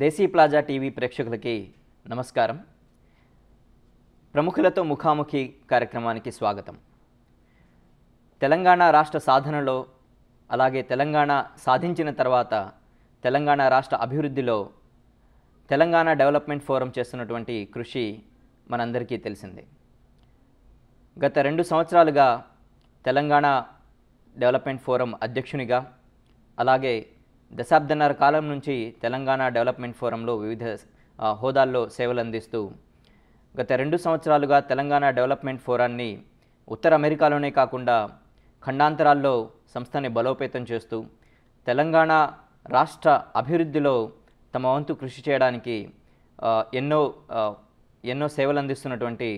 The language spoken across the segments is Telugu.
దేశీ ప్లాజా టీవీ ప్రేక్షకులకి నమస్కారం ప్రముఖులతో ముఖాముఖి కార్యక్రమానికి స్వాగతం తెలంగాణ రాష్ట్ర సాధనలో అలాగే తెలంగాణ సాధించిన తర్వాత తెలంగాణ రాష్ట్ర అభివృద్ధిలో తెలంగాణ డెవలప్మెంట్ ఫోరం చేస్తున్నటువంటి కృషి మనందరికీ తెలిసిందే గత రెండు సంవత్సరాలుగా తెలంగాణ డెవలప్మెంట్ ఫోరం అధ్యక్షునిగా అలాగే దశాబ్దన్నర కాలం నుంచి తెలంగాణ డెవలప్మెంట్ ఫోరంలో వివిధ హోదాల్లో సేవలు అందిస్తూ గత రెండు సంవత్సరాలుగా తెలంగాణ డెవలప్మెంట్ ఫోరాన్ని ఉత్తర అమెరికాలోనే కాకుండా ఖండాంతరాల్లో సంస్థని బలోపేతం చేస్తూ తెలంగాణ రాష్ట్ర అభివృద్ధిలో తమ వంతు కృషి చేయడానికి ఎన్నో ఎన్నో సేవలు అందిస్తున్నటువంటి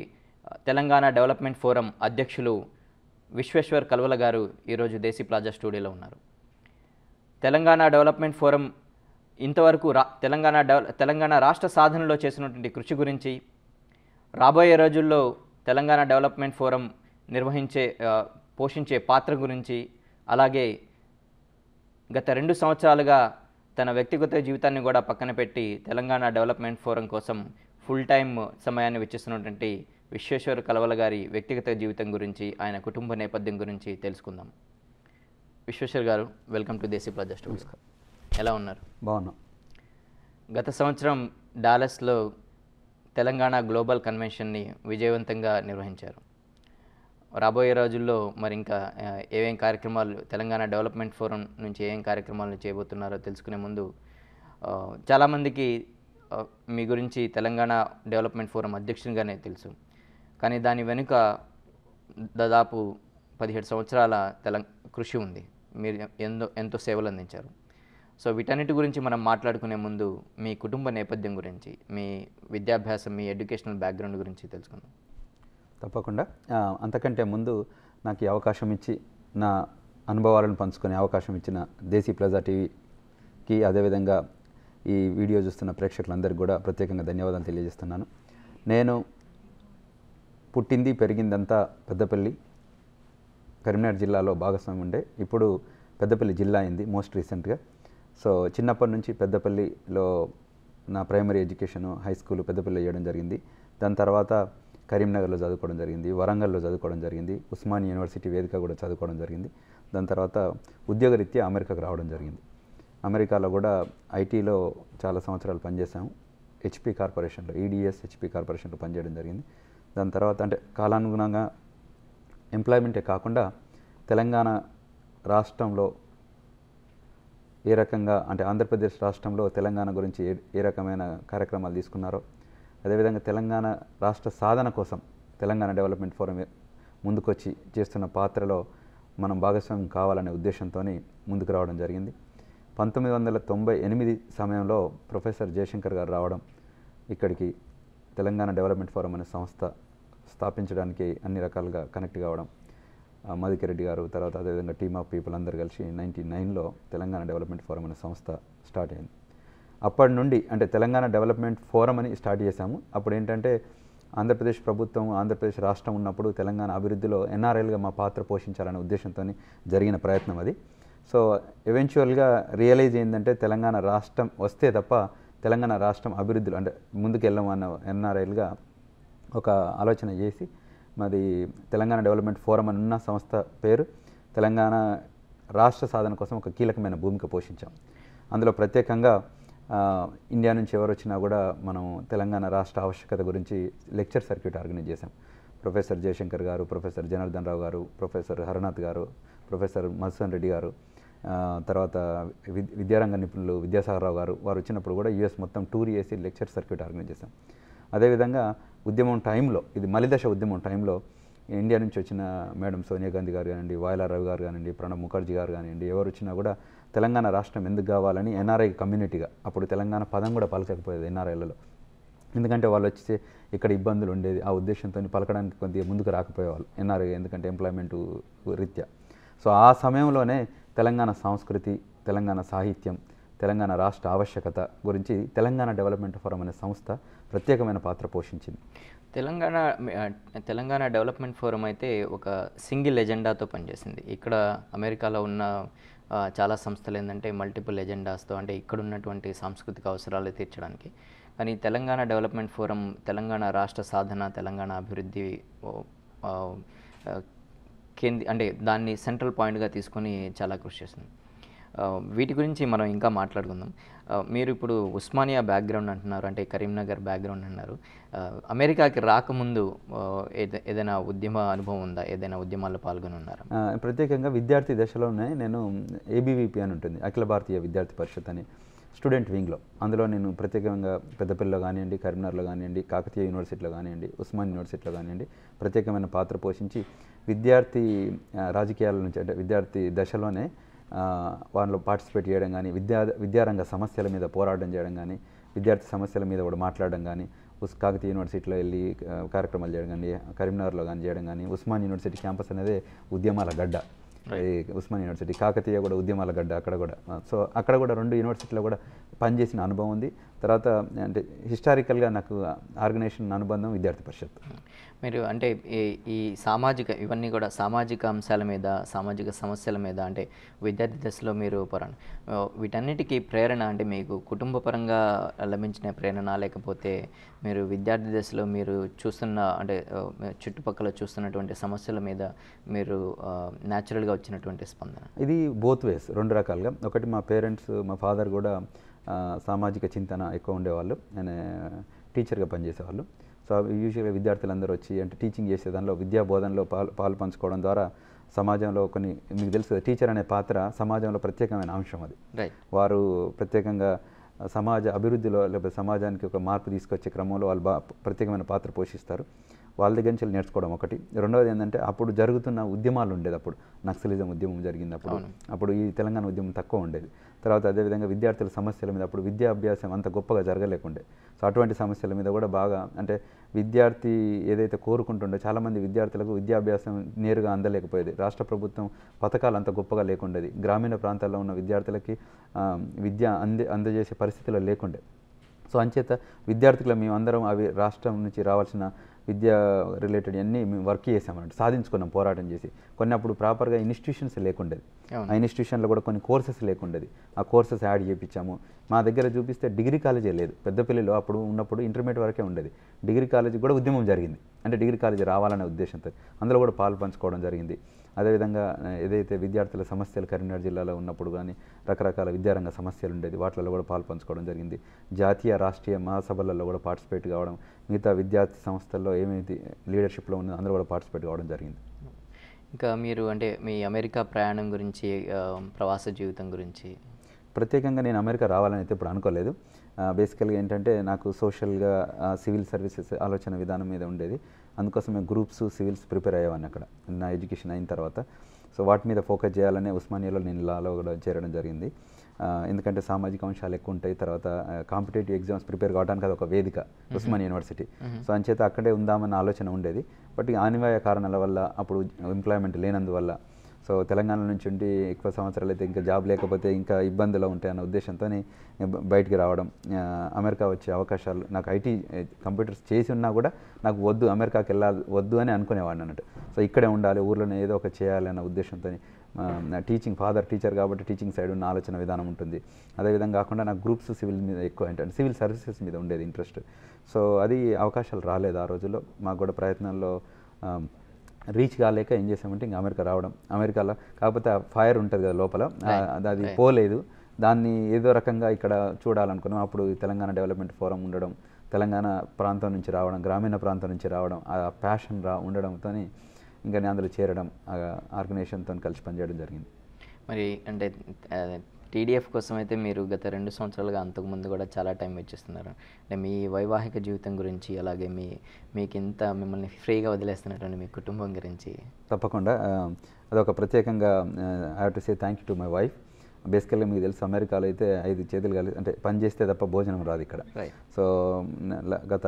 తెలంగాణ డెవలప్మెంట్ ఫోరం అధ్యక్షులు విశ్వేశ్వర్ కల్వల గారు ఈరోజు దేశీ ప్లాజా స్టూడియోలో ఉన్నారు తెలంగాణ డెవలప్మెంట్ ఫోరం ఇంతవరకు రా తెలంగాణ డెవల తెలంగాణ రాష్ట్ర సాధనలో చేసినటువంటి కృషి గురించి రాబోయే రోజుల్లో తెలంగాణ డెవలప్మెంట్ ఫోరం నిర్వహించే పోషించే పాత్ర గురించి అలాగే గత రెండు సంవత్సరాలుగా తన వ్యక్తిగత జీవితాన్ని కూడా పక్కన పెట్టి తెలంగాణ డెవలప్మెంట్ ఫోరం కోసం ఫుల్ టైం సమయాన్ని వెచ్చిస్తున్నటువంటి విశ్వేశ్వర కలవల గారి వ్యక్తిగత జీవితం గురించి ఆయన కుటుంబ నేపథ్యం గురించి తెలుసుకుందాం విశ్వేశ్వర్ గారు welcome to Desi plaza studio ఎలా ఉన్నారు బాగున్నా గత సంవత్సరం డాలస్లో తెలంగాణ గ్లోబల్ కన్వెన్షన్ని విజయవంతంగా నిర్వహించారు రాబోయే రోజుల్లో మరి ఇంకా ఏమేం కార్యక్రమాలు తెలంగాణ డెవలప్మెంట్ ఫోరం నుంచి ఏం కార్యక్రమాలు చేయబోతున్నారో తెలుసుకునే ముందు చాలామందికి మీ గురించి తెలంగాణ డెవలప్మెంట్ ఫోరం అధ్యక్షునిగానే తెలుసు కానీ దాని వెనుక దాదాపు పదిహేడు సంవత్సరాల తెలం కృషి ఉంది మీరు ఎంతో ఎంతో సేవలు అందించారు సో వీటన్నిటి గురించి మనం మాట్లాడుకునే ముందు మీ కుటుంబ నేపథ్యం గురించి మీ విద్యాభ్యాసం మీ ఎడ్యుకేషనల్ బ్యాక్గ్రౌండ్ గురించి తెలుసుకుందాం తప్పకుండా అంతకంటే ముందు నాకు ఈ అవకాశం ఇచ్చి నా అనుభవాలను పంచుకునే అవకాశం ఇచ్చిన దేశీ ప్లజా టీవీకి అదేవిధంగా ఈ వీడియో చూస్తున్న ప్రేక్షకులందరికీ కూడా ప్రత్యేకంగా ధన్యవాదాలు తెలియజేస్తున్నాను నేను పుట్టింది పెరిగిందంతా పెద్దపల్లి కరీంనగర్ జిల్లాలో భాగస్వామి ఉండే ఇప్పుడు పెద్దపల్లి జిల్లా అయింది మోస్ట్ రీసెంట్గా సో చిన్నప్పటి నుంచి పెద్దపల్లిలో నా primary education high school Peddapalli చేయడం జరిగింది దాని తర్వాత కరీంనగర్లో చదువుకోవడం జరిగింది వరంగల్లో చదువుకోవడం జరిగింది ఉస్మాన్ యూనివర్సిటీ వేదిక కూడా చదువుకోవడం జరిగింది దాని తర్వాత ఉద్యోగరీత్యా అమెరికాకు రావడం జరిగింది అమెరికాలో కూడా ఐటీలో చాలా సంవత్సరాలు పనిచేశాము హెచ్పి కార్పొరేషన్లో ఈడిఎస్ హెచ్పి కార్పొరేషన్లో పనిచేయడం జరిగింది దాని తర్వాత అంటే కాలానుగుణంగా ఎంప్లాయ్మెంటే కాకుండా తెలంగాణ రాష్ట్రంలో ఏ రకంగా అంటే ఆంధ్రప్రదేశ్ రాష్ట్రంలో తెలంగాణ గురించి ఏ ఏ రకమైన కార్యక్రమాలు తీసుకున్నారో అదేవిధంగా తెలంగాణ రాష్ట్ర సాధన కోసం తెలంగాణ డెవలప్మెంట్ ఫోరం ముందుకొచ్చి చేస్తున్న పాత్రలో మనం భాగస్వామ్యం కావాలనే ఉద్దేశంతో ముందుకు రావడం జరిగింది పంతొమ్మిది వందల తొంభై ఎనిమిది సమయంలో ప్రొఫెసర్ జయశంకర్ గారు రావడం ఇక్కడికి తెలంగాణ డెవలప్మెంట్ ఫోరం అనే సంస్థ స్థాపించడానికి అన్ని రకాలుగా కనెక్ట్ కావడం మధుకిరెడ్డి గారు తర్వాత అదేవిధంగా టీమ్ ఆఫ్ పీపుల్ అందరు కలిసి నైన్టీ నైన్లో తెలంగాణ డెవలప్మెంట్ ఫోరం అనే సంస్థ స్టార్ట్ అయింది అప్పటి నుండి అంటే తెలంగాణ డెవలప్మెంట్ ఫోరం అని స్టార్ట్ చేశాము అప్పుడు ఏంటంటే ఆంధ్రప్రదేశ్ ప్రభుత్వం ఆంధ్రప్రదేశ్ రాష్ట్రం ఉన్నప్పుడు తెలంగాణ అభివృద్ధిలో ఎన్ఆర్ఐలుగా మా పాత్ర పోషించాలనే ఉద్దేశంతో జరిగిన ప్రయత్నం అది సో ఎవెన్చువల్గా రియలైజ్ ఏంటంటే తెలంగాణ రాష్ట్రం వస్తే తప్ప తెలంగాణ రాష్ట్రం అభివృద్ధిలో అంటే ముందుకు వెళ్ళమన్న ఎన్ఆర్ఐలుగా ఒక ఆలోచన చేసి మాది తెలంగాణ డెవలప్మెంట్ ఫోరం అని ఉన్న సంస్థ పేరు తెలంగాణ రాష్ట్ర సాధన కోసం ఒక కీలకమైన భూమిక పోషించాం అందులో ప్రత్యేకంగా ఇండియా నుంచి ఎవరు వచ్చినా కూడా మనం తెలంగాణ రాష్ట్ర ఆవశ్యకత గురించి లెక్చర్ సర్క్యూట్ ఆర్గనైజ్ చేశాం ప్రొఫెసర్ జయశంకర్ గారు ప్రొఫెసర్ జనార్దన్ రావు గారు ప్రొఫెసర్ హరనాథ్ గారు ప్రొఫెసర్ మధుసన్ రెడ్డి గారు తర్వాత విద్యారంగ నిపుణులు విద్యాసాగర్ రావు గారు వారు వచ్చినప్పుడు కూడా యూఎస్ మొత్తం టూర్ చేసి లెక్చర్ సర్క్యూట్ ఆర్గనైజ్ చేశాం అదేవిధంగా ఉద్యమం టైంలో ఇది మలిదశ ఉద్యమం టైంలో ఇండియా నుంచి వచ్చిన మేడం సోనియా గాంధీ గారు కానివ్వండి వాయలా రవి గారు కానివ్వండి ప్రణబ్ ముఖర్జీ గారు కానివ్వండి ఎవరు వచ్చినా కూడా తెలంగాణ రాష్ట్రం ఎందుకు కావాలని ఎన్ఆర్ఐ కమ్యూనిటీగా అప్పుడు తెలంగాణ పదం కూడా పలకకపోయేది ఎన్ఆర్ఐలలో ఎందుకంటే వాళ్ళు వచ్చి ఇక్కడ ఇబ్బందులు ఉండేది ఆ ఉద్దేశంతో పలకడానికి కొద్దిగా ముందుకు రాకపోయేవాళ్ళు ఎన్ఆర్ఐ ఎందుకంటే ఎంప్లాయ్మెంట్ రీత్యా సో ఆ సమయంలోనే తెలంగాణ సంస్కృతి తెలంగాణ సాహిత్యం తెలంగాణ రాష్ట్ర ఆవశ్యకత గురించి తెలంగాణ డెవలప్మెంట్ ఫోరం అనే సంస్థ ప్రత్యేకమైన పాత్ర పోషించింది తెలంగాణ తెలంగాణ డెవలప్మెంట్ ఫోరం అయితే ఒక సింగిల్ ఎజెండాతో పనిచేసింది ఇక్కడ అమెరికాలో ఉన్న చాలా సంస్థలు ఏంటంటే మల్టిపుల్ ఎజెండాస్తో అంటే ఇక్కడ ఉన్నటువంటి సాంస్కృతిక అవసరాలు తీర్చడానికి కానీ తెలంగాణ డెవలప్మెంట్ ఫోరం తెలంగాణ రాష్ట్ర సాధన తెలంగాణ అభివృద్ధి కేంద్ర అంటే దాన్ని సెంట్రల్ పాయింట్గా తీసుకొని చాలా కృషి చేస్తుంది వీటి గురించి మనం ఇంకా మాట్లాడుకుందాం మీరు ఇప్పుడు ఉస్మానియా బ్యాక్గ్రౌండ్ అంటున్నారు అంటే కరీంనగర్ బ్యాక్గ్రౌండ్ అంటున్నారు అమెరికాకి రాకముందు ఏదైనా ఉద్యమ అనుభవం ఉందా ఏదైనా ఉద్యమాల్లో పాల్గొని ఉన్నారా ప్రత్యేకంగా విద్యార్థి దశలోనే నేను ఏబీవీపీ అని ఉంటుంది అఖిల భారతీయ విద్యార్థి పరిషత్ అని స్టూడెంట్ వింగ్లో అందులో నేను ప్రత్యేకంగా పెద్దపల్లిలో కానివ్వండి కరీంనగర్లో కానివ్వండి కాకతీయ యూనివర్సిటీలో కానివ్వండి ఉస్మాన్ యూనివర్సిటీలో కానివ్వండి ప్రత్యేకమైన పాత్ర పోషించి విద్యార్థి రాజకీయాల నుంచి అంటే విద్యార్థి దశలోనే వాళ్ళు పార్టిసిపేట్ చేయడం కానీ విద్యా విద్యారంగ సమస్యల మీద పోరాటం చేయడం కానీ విద్యార్థి సమస్యల మీద కూడా మాట్లాడడం కానీ ఉస్ కాకతీయ యూనివర్సిటీలో వెళ్ళి కార్యక్రమాలు చేయడం కానీ కరీంనగర్లో కానీ చేయడం కానీ ఉస్మాన్ యూనివర్సిటీ క్యాంపస్ అనేది ఉద్యమాల గడ్డ ఉస్మాన్ యూనివర్సిటీ కాకతీయ కూడా ఉద్యమాల గడ్డ అక్కడ కూడా సో అక్కడ కూడా రెండు యూనివర్సిటీలో కూడా పనిచేసిన అనుభవం ఉంది తర్వాత అంటే హిస్టారికల్గా నాకు ఆర్గనైజేషన్ అనుబంధం విద్యార్థి పరిషత్ మీరు అంటే ఈ సామాజిక ఇవన్నీ కూడా సామాజిక అంశాల మీద సామాజిక సమస్యల మీద అంటే విద్యార్థి దశలో మీరు పరం వీటన్నిటికీ ప్రేరణ అంటే మీకు కుటుంబ పరంగా లభించిన ప్రేరణ లేకపోతే మీరు విద్యార్థి దశలో మీరు చూస్తున్న అంటే చుట్టుపక్కల చూస్తున్నటువంటి సమస్యల మీద మీరు న్యాచురల్గా వచ్చినటువంటి స్పందన ఇది బోత్ వేస్ రెండు రకాలుగా ఒకటి మా పేరెంట్స్ మా ఫాదర్ కూడా సామాజిక చింతన ఎక్కువ ఉండేవాళ్ళు నేను టీచర్గా పనిచేసేవాళ్ళు సో యూజువల్గా విద్యార్థులందరూ వచ్చి అంటే టీచింగ్ చేసే దానిలో విద్యా బోధనలో పాలు పాలు పంచుకోవడం ద్వారా సమాజంలో కొన్ని మీకు తెలుసు కదా టీచర్ అనే పాత్ర సమాజంలో ప్రత్యేకమైన అంశం అది వారు ప్రత్యేకంగా సమాజ అభివృద్ధిలో లేకపోతే సమాజానికి ఒక మార్పు తీసుకొచ్చే క్రమంలో వాళ్ళు ప్రత్యేకమైన పాత్ర పోషిస్తారు వాళ్ళ దగ్గర నుంచి నేర్చుకోవడం ఒకటి రెండవది ఏంటంటే అప్పుడు జరుగుతున్న ఉద్యమాలు ఉండేది అప్పుడు నక్సలిజం ఉద్యమం జరిగినప్పుడు అప్పుడు ఈ తెలంగాణ ఉద్యమం తక్కువ ఉండేది తర్వాత అదేవిధంగా విద్యార్థుల సమస్యల మీద అప్పుడు విద్యాభ్యాసం అంత గొప్పగా జరగలేకుండే సో అటువంటి సమస్యల మీద కూడా బాగా అంటే విద్యార్థి ఏదైతే కోరుకుంటుండో చాలామంది విద్యార్థులకు విద్యాభ్యాసం నేరుగా అందలేకపోయేది రాష్ట్ర ప్రభుత్వం పథకాలు అంత గొప్పగా లేకుండేది గ్రామీణ ప్రాంతాల్లో ఉన్న విద్యార్థులకి విద్య అంది అందజేసే పరిస్థితుల్లో లేకుండే సో అంచేత విద్యార్థులకు మేమందరం అవి రాష్ట్రం నుంచి రావాల్సిన విద్య రిలేటెడ్ అన్నీ మేము వర్క్ చేసామన్నట్టు సాధించుకున్నాం పోరాటం చేసి కొన్ని అప్పుడు ప్రాపర్గా ఇన్స్టిట్యూషన్స్ లేకుండేది ఆ ఇన్స్టిట్యూషన్లో కూడా కొన్ని కోర్సెస్ లేకుండేది ఆ కోర్సెస్ యాడ్ చేయించాము మా దగ్గర చూపిస్తే డిగ్రీ కాలేజే లేదు పెద్దపల్లిలో అప్పుడు ఉన్నప్పుడు ఇంటర్మీడియట్ వరకే ఉండేది డిగ్రీ కాలేజీ కూడా ఉద్యమం జరిగింది అంటే డిగ్రీ కాలేజీ రావాలనే ఉద్దేశంతో అందులో కూడా పాలు పంచుకోవడం జరిగింది అదేవిధంగా ఏదైతే విద్యార్థుల సమస్యలు కరీంనగర్ జిల్లాలో ఉన్నప్పుడు కానీ రకరకాల విద్యారంగ సమస్యలు ఉండేది వాటిలో కూడా పాలు పంచుకోవడం జరిగింది జాతీయ రాష్ట్రీయ మహాసభలలో కూడా పార్టిసిపేట్ కావడం మిగతా విద్యార్థి సంస్థల్లో ఏమైతే లీడర్షిప్లో ఉన్నది అందులో కూడా పార్టిసిపేట్ కావడం జరిగింది ఇంకా మీరు అంటే మీ అమెరికా ప్రయాణం గురించి ప్రవాస జీవితం గురించి ప్రత్యేకంగా నేను అమెరికా రావాలని అయితే ఇప్పుడు అనుకోలేదు బేసికల్గా ఏంటంటే నాకు సోషల్గా సివిల్ సర్వీసెస్ ఆలోచన విధానం మీద ఉండేది అందుకోసం మేము గ్రూప్స్ సివిల్స్ ప్రిపేర్ అయ్యేవాన్ని అక్కడ నా ఎడ్యుకేషన్ అయిన తర్వాత సో వాటి మీద ఫోకస్ చేయాలనే ఉస్మానియాలో నేను లాలో కూడా చేరడం జరిగింది ఎందుకంటే సామాజిక అంశాలు ఎక్కువ ఉంటాయి తర్వాత కాంపిటేటివ్ ఎగ్జామ్స్ ప్రిపేర్ కావడానికి అది ఒక వేదిక ఉస్మాన్ యూనివర్సిటీ సో అంచేత అక్కడే ఉందామన్న ఆలోచన ఉండేది బట్ అనివార్య కారణాల వల్ల అప్పుడు ఎంప్లాయ్మెంట్ లేనందువల్ల సో తెలంగాణ నుంచి ఉండి ఎక్కువ సంవత్సరాలు అయితే ఇంకా జాబ్ లేకపోతే ఇంకా ఇబ్బందులు ఉంటాయన్న అన్న ఉద్దేశంతో బయటికి రావడం అమెరికా వచ్చే అవకాశాలు నాకు ఐటీ కంప్యూటర్స్ చేసి ఉన్నా కూడా నాకు వద్దు అమెరికాకి వెళ్ళాలి వద్దు అని అనుకునేవాడిని అన్నట్టు సో ఇక్కడే ఉండాలి ఊర్లోనే ఏదో ఒక చేయాలన్న ఉద్దేశంతో టీచింగ్ ఫాదర్ టీచర్ కాబట్టి టీచింగ్ సైడ్ ఉన్న ఆలోచన విధానం ఉంటుంది అదేవిధంగా కాకుండా నాకు గ్రూప్స్ సివిల్ మీద ఎక్కువ ఏంటంటే సివిల్ సర్వీసెస్ మీద ఉండేది ఇంట్రెస్ట్ సో అది అవకాశాలు రాలేదు ఆ రోజుల్లో మాకు కూడా ప్రయత్నాల్లో రీచ్ కాలేక ఏం చేసామంటే ఇంకా అమెరికా రావడం అమెరికాలో కాకపోతే ఫైర్ ఉంటుంది కదా లోపల అది పోలేదు దాన్ని ఏదో రకంగా ఇక్కడ చూడాలనుకున్నాం అప్పుడు తెలంగాణ డెవలప్మెంట్ ఫోరం ఉండడం తెలంగాణ ప్రాంతం నుంచి రావడం గ్రామీణ ప్రాంతం నుంచి రావడం ఆ ప్యాషన్ రా ఉండడంతో ఇంకా అందులో చేరడం ఆర్గనైజేషన్తో కలిసి పనిచేయడం జరిగింది మరి అంటే టీడీఎఫ్ కోసం అయితే మీరు గత రెండు సంవత్సరాలుగా అంతకుముందు కూడా చాలా టైం వచ్చేస్తున్నారు అంటే మీ వైవాహిక జీవితం గురించి అలాగే మీ మీకు ఇంత మిమ్మల్ని ఫ్రీగా వదిలేస్తున్నారండి మీ కుటుంబం గురించి తప్పకుండా అదొక ప్రత్యేకంగా I to say thank you to my wife బేసికల్గా మీకు తెలుసు అమెరికాలో అయితే ఐదు చేతులు కలిసి అంటే పని చేస్తే తప్ప భోజనం రాదు ఇక్కడ సో గత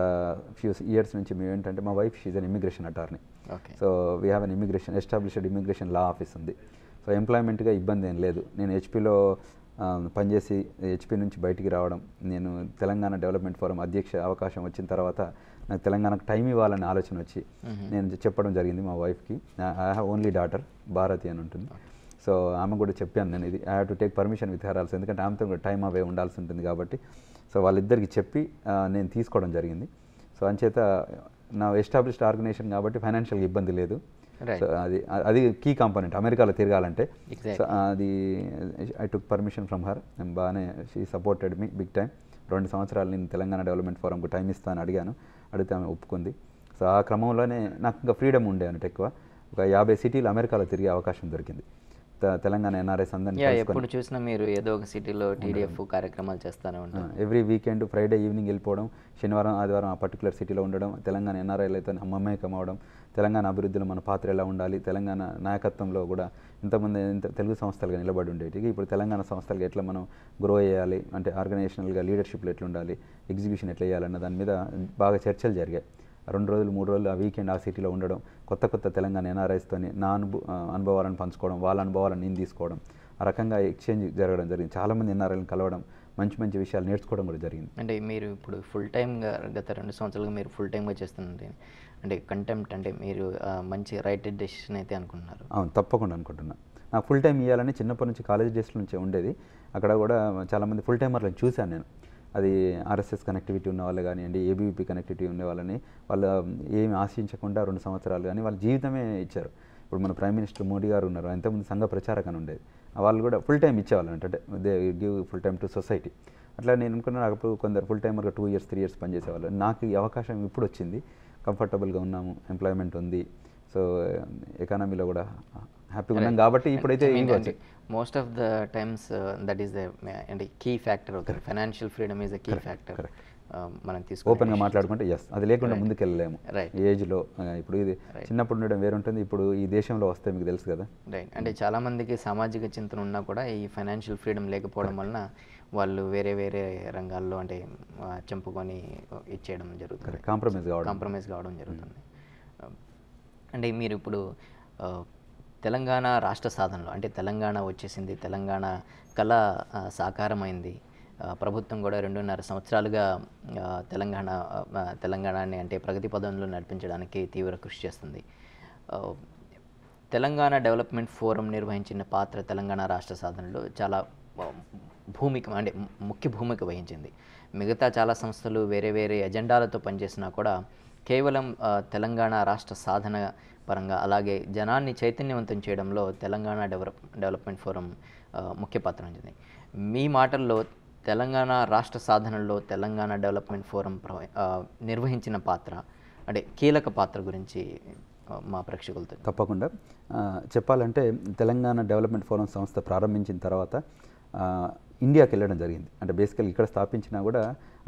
ఫ్యూ ఇయర్స్ నుంచి మేము ఏంటంటే మా wife she's an immigration attorney so we have an immigration established immigration law office ఉంది సో ఎంప్లాయ్మెంట్గా ఇబ్బంది ఏం లేదు నేను హెచ్పిలో పనిచేసి హెచ్పి నుంచి బయటికి రావడం నేను తెలంగాణ డెవలప్మెంట్ ఫోరం అధ్యక్ష అవకాశం వచ్చిన తర్వాత నాకు తెలంగాణకు టైం ఇవ్వాలనే ఆలోచన వచ్చి నేను చెప్పడం జరిగింది మా వైఫ్కి I have only daughter Bharathi అని ఉంటుంది సో ఆమె కూడా చెప్పాను నేను ఇది I have to take permission with her also ఎందుకంటే ఆమెతో కూడా టైం అవే ఉండాల్సి ఉంటుంది కాబట్టి సో వాళ్ళిద్దరికి చెప్పి నేను తీసుకోవడం జరిగింది సో అంచేత నా ఎస్టాబ్లిష్డ్ ఆర్గనైజేషన్ కాబట్టి ఫైనాన్షియల్గా ఇబ్బంది లేదు సో అది అది కీ కాంపోనెంట్ అమెరికాలో తిరగాలంటే సో అది I took permission from her బాగానే she supported me big time రెండు సంవత్సరాలు నేను తెలంగాణ డెవలప్మెంట్ ఫోరంకు టైం ఇస్తాను అడిగాను అడిగితే ఆమె ఒప్పుకుంది సో ఆ క్రమంలోనే నాకు ఇంకా ఫ్రీడమ్ ఉండే అన్నట్టు ఎక్కువ ఒక యాభై సిటీలు అమెరికాలో తిరిగే అవకాశం దొరికింది తెలంగాణ ఎన్ఆర్ఎస్ అందరినీ ఎప్పుడు చూసినా మీరు ఏదో ఒక సిటీలో టీడీఎఫ్ కార్యక్రమాలు చేస్తానే ఉంటాను ఎవ్రీ వీకెండ్ ఫ్రైడే ఈవినింగ్ వెళ్ళిపోవడం శనివారం ఆదివారం ఆ పర్టికులర్ సిటీలో ఉండడం తెలంగాణ ఎన్ఆర్ఐలు అయితే మమేకం అవడం తెలంగాణ అభివృద్ధిలో మన పాత్ర ఎలా ఉండాలి తెలంగాణ నాయకత్వంలో కూడా ఇంతమంది తెలుగు సంస్థలుగా నిలబడి ఉండేటివి ఇప్పుడు తెలంగాణ సంస్థలుగా ఎట్లా మనం గ్రో చేయాలి అంటే ఆర్గనైజేషనల్గా లీడర్షిప్లు ఎట్లా ఉండాలి ఎగ్జిబిషన్ ఎట్లా చేయాలన్న దాని మీద బాగా చర్చలు జరిగాయి రెండు రోజులు మూడు రోజులు ఆ వీకెండ్ ఆ సిటీలో ఉండడం కొత్త కొత్త తెలంగాణ ఎన్ఆర్ఐస్తోని నా అనుభ అనుభవాలను పంచుకోవడం వాళ్ళ అనుభవాలను నేను తీసుకోవడం ఆ రకంగా ఎక్స్చేంజ్ జరగడం జరిగింది చాలామంది ఎన్ఆర్ఐలను కలవడం మంచి మంచి విషయాలు నేర్చుకోవడం కూడా జరిగింది అంటే మీరు ఇప్పుడు ఫుల్ టైమ్గా గత రెండు సంవత్సరాలుగా మీరు ఫుల్ టైమ్గా చేస్తున్నారు అంటే కంటెంప్ట్ అంటే మీరు మంచి రైట్ డెసిషన్ అయితే అనుకుంటున్నారు అవును తప్పకుండా అనుకుంటున్నా నాకు ఫుల్ టైం ఇవ్వాలని చిన్నప్పటి నుంచి కాలేజ్ డేస్ నుంచి ఉండేది అక్కడ కూడా చాలామంది ఫుల్ టైమర్లను చూశాను నేను అది ఆర్ఎస్ఎస్ కనెక్టివిటీ ఉన్న వాళ్ళు కానివ్వండి ఏబీవీపీ కనెక్టివిటీ ఉండే వాళ్ళని వాళ్ళు ఏమి ఆశించకుండా రెండు సంవత్సరాలు కానీ వాళ్ళ జీవితమే ఇచ్చారు ఇప్పుడు మన ప్రైమ్ మినిస్టర్ మోడీ గారు ఉన్నారు ఎంతమంది సంఘ ప్రచారక అని ఉండేది వాళ్ళు కూడా ఫుల్ టైం ఇచ్చేవాళ్ళు అంటే they give full time to society అట్లా నేను అనుకున్నాను అప్పుడు కొందరు full time two years three years పనిచేసేవాళ్ళు నాకు ఈ అవకాశం ఇప్పుడు వచ్చింది కంఫర్టబుల్గా ఉన్నాము ఎంప్లాయ్మెంట్ ఉంది సో ఎకానమీలో eh, కూడా హ్యాపీగా ఉన్నాం కాబట్టి ఇప్పుడైతే most of the times that is the అంటే key factor financial freedom is the key factor మనం తీసుకు ఓపెన్గా మాట్లాడుకుంటే ఎస్ అది లేకుండా ముందుకెళ్ళలేము ఏజ్లో ఇప్పుడు ఇది చిన్నప్పుడు ఉండడం వేరుంటుంది ఇప్పుడు ఈ దేశంలో వస్తే మీకు తెలుసు కదా రైట్ అంటే చాలామందికి సామాజిక చింతన ఉన్నా కూడా ఈ ఫైనాన్షియల్ ఫ్రీడమ్ లేకపోవడం వలన వాళ్ళు వేరే వేరే రంగాల్లో అంటే చంపుకొని ఇచ్చేయడం జరుగుతుంది కాంప్రమైజ్ కావడం కాంప్రమైజ్ కావడం జరుగుతుంది hmm. um, అంటే మీరు ఇప్పుడు తెలంగాణ రాష్ట్ర సాధనలో అంటే తెలంగాణ వచ్చేసింది తెలంగాణ కళ సాకారమైంది ప్రభుత్వం కూడా రెండున్నర సంవత్సరాలుగా తెలంగాణ తెలంగాణని అంటే ప్రగతి పదంలో నడిపించడానికి తీవ్ర కృషి చేస్తుంది తెలంగాణ డెవలప్మెంట్ ఫోరం నిర్వహించిన పాత్ర తెలంగాణ రాష్ట్ర సాధనలో చాలా భూమిక అంటే ముఖ్య భూమిక వహించింది మిగతా చాలా సంస్థలు వేరే వేరే ఎజెండాలతో పనిచేసినా కూడా కేవలం తెలంగాణ రాష్ట్ర సాధన పరంగా అలాగే జనాన్ని చైతన్యవంతం చేయడంలో తెలంగాణ డెవలప్ డెవలప్మెంట్ ఫోరం ముఖ్య పాత్ర ఉంటుంది మీ మాటల్లో తెలంగాణ రాష్ట్ర సాధనల్లో తెలంగాణ డెవలప్మెంట్ ఫోరం నిర్వహించిన పాత్ర అంటే కీలక పాత్ర గురించి మా ప్రేక్షకులతో తప్పకుండా చెప్పాలంటే తెలంగాణ డెవలప్మెంట్ ఫోరం సంస్థ ప్రారంభించిన తర్వాత ఇండియాకి వెళ్ళడం జరిగింది అంటే బేసికల్ ఇక్కడ స్థాపించినా కూడా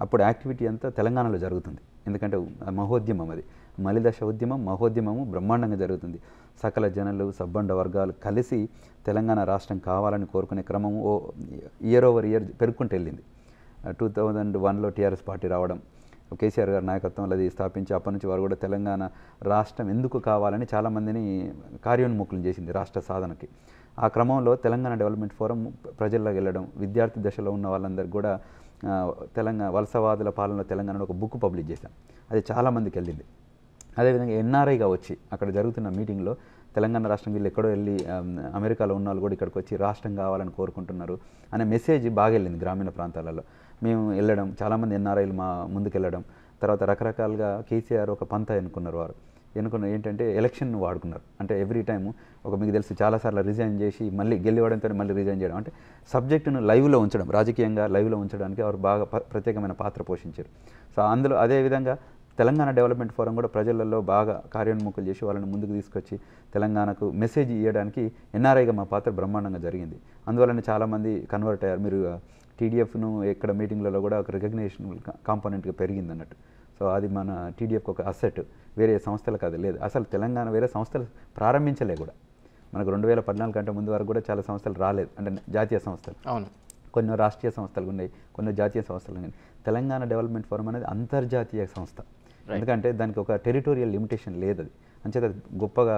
అప్పుడు యాక్టివిటీ అంతా తెలంగాణలో జరుగుతుంది ఎందుకంటే మహోద్యమం అది మలిదశ ఉద్యమం మహోద్యమము బ్రహ్మాండంగా జరుగుతుంది సకల జనులు సబ్బండ వర్గాలు కలిసి తెలంగాణ రాష్ట్రం కావాలని కోరుకునే క్రమం ఓ ఇయర్ ఓవర్ ఇయర్ పెరుగుకుంటూ వెళ్ళింది టూ థౌజండ్ వన్లో టీఆర్ఎస్ పార్టీ రావడం కేసీఆర్ గారి నాయకత్వంలో అది స్థాపించి అప్పటి నుంచి వారు కూడా తెలంగాణ రాష్ట్రం ఎందుకు కావాలని చాలామందిని కార్యోన్ముఖులు చేసింది రాష్ట్ర సాధనకి ఆ క్రమంలో తెలంగాణ డెవలప్మెంట్ ఫోరం ప్రజల్లోకి వెళ్ళడం విద్యార్థి దశలో ఉన్న వాళ్ళందరికీ కూడా తెలంగాణ వలసవాదుల పాలనలో తెలంగాణలో ఒక బుక్ పబ్లిష్ చేశాం అది చాలామందికి వెళ్ళింది అదేవిధంగా ఎన్ఆర్ఐగా వచ్చి అక్కడ జరుగుతున్న మీటింగ్లో తెలంగాణ రాష్ట్రం వీళ్ళు ఎక్కడో వెళ్ళి అమెరికాలో ఉన్న వాళ్ళు కూడా ఇక్కడికి వచ్చి రాష్ట్రం కావాలని కోరుకుంటున్నారు అనే మెసేజ్ బాగా వెళ్ళింది గ్రామీణ ప్రాంతాలలో మేము వెళ్ళడం చాలామంది ఎన్ఆర్ఐలు మా ముందుకు వెళ్ళడం తర్వాత రకరకాలుగా కేసీఆర్ ఒక పంత అనుకున్నారు వారు ఎన్నుకున్న ఏంటంటే ఎలక్షన్ వాడుకున్నారు అంటే ఎవ్రీ టైము ఒక మీకు తెలుసు చాలాసార్లు రిజైన్ చేసి మళ్ళీ గెలివడంతో మళ్ళీ రిజైన్ చేయడం అంటే సబ్జెక్టును లైవ్లో ఉంచడం రాజకీయంగా లైవ్లో ఉంచడానికి వారు బాగా ప్రత్యేకమైన పాత్ర పోషించారు సో అందులో అదేవిధంగా తెలంగాణ డెవలప్మెంట్ ఫోరం కూడా ప్రజలలో బాగా కార్యోన్ముఖులు చేసి వాళ్ళని ముందుకు తీసుకొచ్చి తెలంగాణకు మెసేజ్ ఇవ్వడానికి ఎన్ఆర్ఐగా మా పాత్ర బ్రహ్మాండంగా జరిగింది అందువలన చాలామంది కన్వర్ట్ అయ్యారు మీరు టీడీఎఫ్ను ఎక్కడ మీటింగ్లలో కూడా ఒక రికగ్నేషన్ కాంపోనెంట్గా పెరిగిందన్నట్టు సో అది మన టీడీఎఫ్కి ఒక అసెట్ వేరే సంస్థలు కాదు లేదు అసలు తెలంగాణ వేరే సంస్థలు ప్రారంభించలే కూడా మనకు రెండు వేల పద్నాలుగు కంటే ముందు వరకు కూడా చాలా సంస్థలు రాలేదు అంటే జాతీయ సంస్థలు అవును కొన్ని రాష్ట్రీయ సంస్థలు ఉన్నాయి కొన్ని జాతీయ సంస్థలు ఉన్నాయి తెలంగాణ డెవలప్మెంట్ ఫోరం అనేది అంతర్జాతీయ సంస్థ ఎందుకంటే దానికి ఒక టెరిటోరియల్ లిమిటేషన్ లేదు అది అంచేత గొప్పగా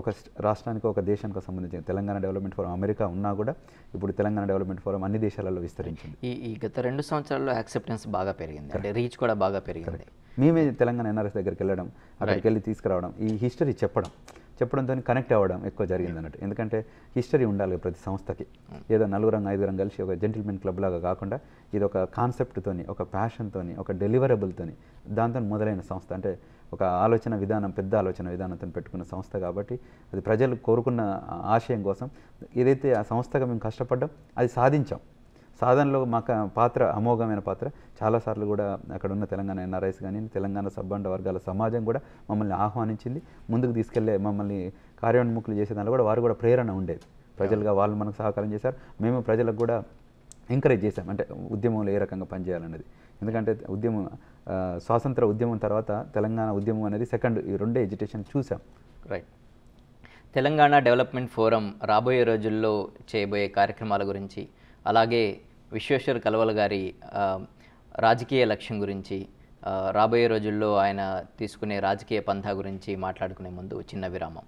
ఒక రాష్ట్రానికి ఒక దేశానికి సంబంధించిన తెలంగాణ డెవలప్మెంట్ ఫోరం అమెరికా ఉన్నా కూడా ఇప్పుడు తెలంగాణ డెవలప్మెంట్ ఫోరం అన్ని దేశాలలో విస్తరించింది ఈ ఈ గత రెండు సంవత్సరాల్లో యాక్సెప్టెన్స్ బాగా పెరిగింది అంటే రీచ్ కూడా బాగా పెరిగింది మేమే తెలంగాణ ఎన్ఆర్ఎస్ దగ్గరికి వెళ్ళడం అక్కడికి వెళ్ళి తీసుకురావడం ఈ హిస్టరీ చెప్పడం చెప్పడంతో కనెక్ట్ అవ్వడం ఎక్కువ జరిగింది అన్నట్టు ఎందుకంటే హిస్టరీ ఉండాలి ప్రతి సంస్థకి hmm. ఏదో నలుగురం ఐదుగురం కలిసి ఒక జెంటిల్మెన్ క్లబ్ లాగా కాకుండా ఇది ఒక కాన్సెప్ట్తోని ఒక ప్యాషన్తోని ఒక డెలివరబుల్తోని దాంతో మొదలైన సంస్థ అంటే ఒక ఆలోచన విధానం పెద్ద ఆలోచన విధానంతో పెట్టుకున్న సంస్థ కాబట్టి అది ప్రజలు కోరుకున్న ఆశయం కోసం ఏదైతే ఆ సంస్థగా మేము కష్టపడ్డాం అది సాధించాం సాధనలో మాకు పాత్ర అమోఘమైన పాత్ర చాలాసార్లు కూడా అక్కడ ఉన్న తెలంగాణ ఎన్ఆర్ఐస్ కానీ తెలంగాణ సబ్బండ వర్గాల సమాజం కూడా మమ్మల్ని ఆహ్వానించింది ముందుకు తీసుకెళ్లే మమ్మల్ని కార్యోన్ముఖులు చేసే దానిలో కూడా వారు కూడా ప్రేరణ ఉండేది ప్రజలుగా వాళ్ళు మనకు సహకారం చేశారు మేము ప్రజలకు కూడా ఎంకరేజ్ చేశాం అంటే ఉద్యమంలో ఏ రకంగా పనిచేయాలన్నది ఎందుకంటే ఉద్యమం స్వాతంత్ర ఉద్యమం తర్వాత తెలంగాణ ఉద్యమం అనేది సెకండ్ ఈ రెండే ఎడ్యుకేషన్ చూసాం రైట్ తెలంగాణ డెవలప్మెంట్ ఫోరం రాబోయే రోజుల్లో చేయబోయే కార్యక్రమాల గురించి అలాగే విశ్వేశ్వర్ కలవల గారి రాజకీయ లక్ష్యం గురించి రాబోయే రోజుల్లో ఆయన తీసుకునే రాజకీయ పంథా గురించి మాట్లాడుకునే ముందు చిన్న విరామం